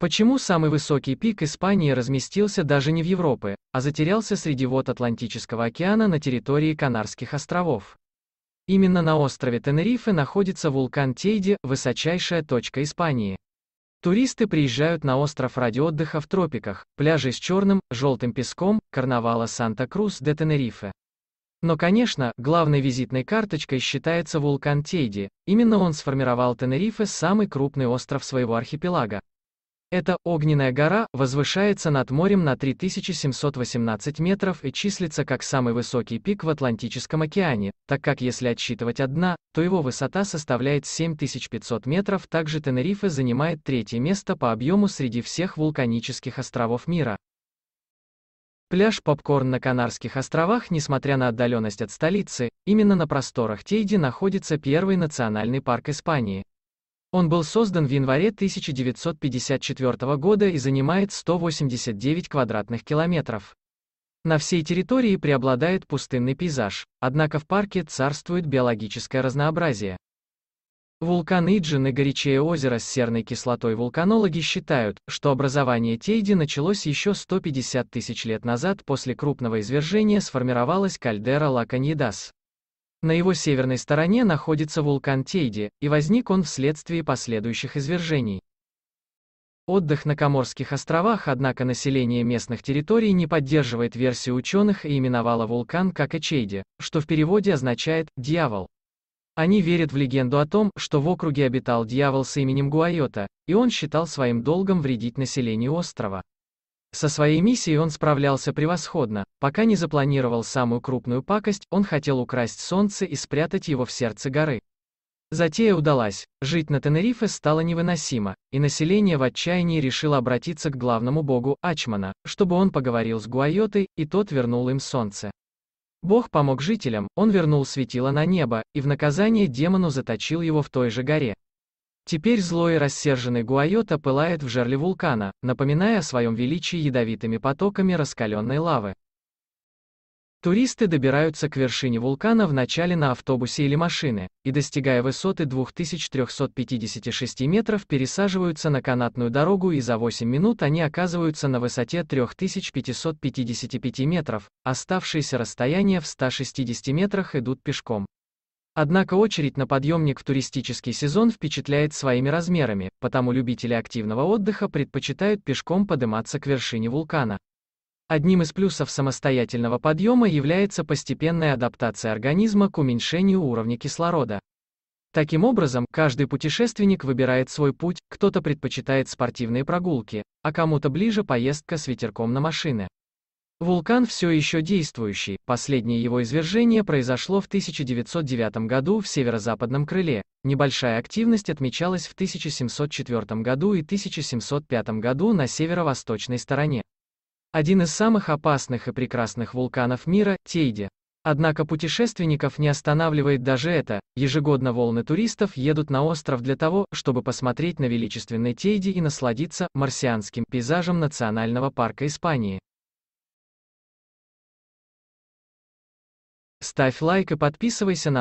Почему самый высокий пик Испании разместился даже не в Европе, а затерялся среди вод Атлантического океана на территории Канарских островов? Именно на острове Тенерифе находится вулкан Тейди, высочайшая точка Испании. Туристы приезжают на остров ради отдыха в тропиках, пляжи с черным, желтым песком, карнавала Санта-Крус де Тенерифе. Но, конечно, главной визитной карточкой считается вулкан Тейди, именно он сформировал Тенерифе самый крупный остров своего архипелага. Эта огненная гора возвышается над морем на 3718 метров и числится как самый высокий пик в Атлантическом океане, так как если отсчитывать от дна, то его высота составляет 7500 метров. Также Тенерифе занимает третье место по объему среди всех вулканических островов мира. Пляж Попкорн на Канарских островах, несмотря на отдаленность от столицы, именно на просторах Тейди находится первый национальный парк Испании. Он был создан в январе 1954 года и занимает 189 квадратных километров. На всей территории преобладает пустынный пейзаж, однако в парке царствует биологическое разнообразие. Вулкан Иджин и горячее озеро с серной кислотой вулканологи считают, что образование Тейди началось еще 150 тысяч лет назад после крупного извержения сформировалась кальдера Ла Каньедас. На его северной стороне находится вулкан Тейди, и возник он вследствие последующих извержений. Отдых на Коморских островах, однако население местных территорий не поддерживает версию ученых и именовало вулкан как Эчейди, что в переводе означает «дьявол». Они верят в легенду о том, что в округе обитал дьявол с именем Гуайота, и он считал своим долгом вредить населению острова. Со своей миссией он справлялся превосходно, пока не запланировал самую крупную пакость, он хотел украсть солнце и спрятать его в сердце горы. Затея удалась, жить на Тенерифе стало невыносимо, и население в отчаянии решило обратиться к главному богу Ачмана, чтобы он поговорил с Гуайотой, и тот вернул им солнце. Бог помог жителям, он вернул светило на небо, и в наказание демону заточил его в той же горе. Теперь злой и рассерженный Гуайота пылает в жерле вулкана, напоминая о своем величии ядовитыми потоками раскаленной лавы. Туристы добираются к вершине вулкана в начале на автобусе или машине, и достигая высоты 2356 метров пересаживаются на канатную дорогу и за 8 минут они оказываются на высоте 3555 метров, а оставшиеся расстояние в 160 метрах идут пешком. Однако очередь на подъемник в туристический сезон впечатляет своими размерами, потому любители активного отдыха предпочитают пешком подниматься к вершине вулкана. Одним из плюсов самостоятельного подъема является постепенная адаптация организма к уменьшению уровня кислорода. Таким образом, каждый путешественник выбирает свой путь, кто-то предпочитает спортивные прогулки, а кому-то ближе поездка с ветерком на машине. Вулкан все еще действующий, последнее его извержение произошло в 1909 году в северо-западном крыле, небольшая активность отмечалась в 1704 году и 1705 году на северо-восточной стороне. Один из самых опасных и прекрасных вулканов мира – Тейде. Однако путешественников не останавливает даже это, ежегодно волны туристов едут на остров для того, чтобы посмотреть на величественный Тейде и насладиться марсианским пейзажем национального парка Испании. Ставь лайк и подписывайся на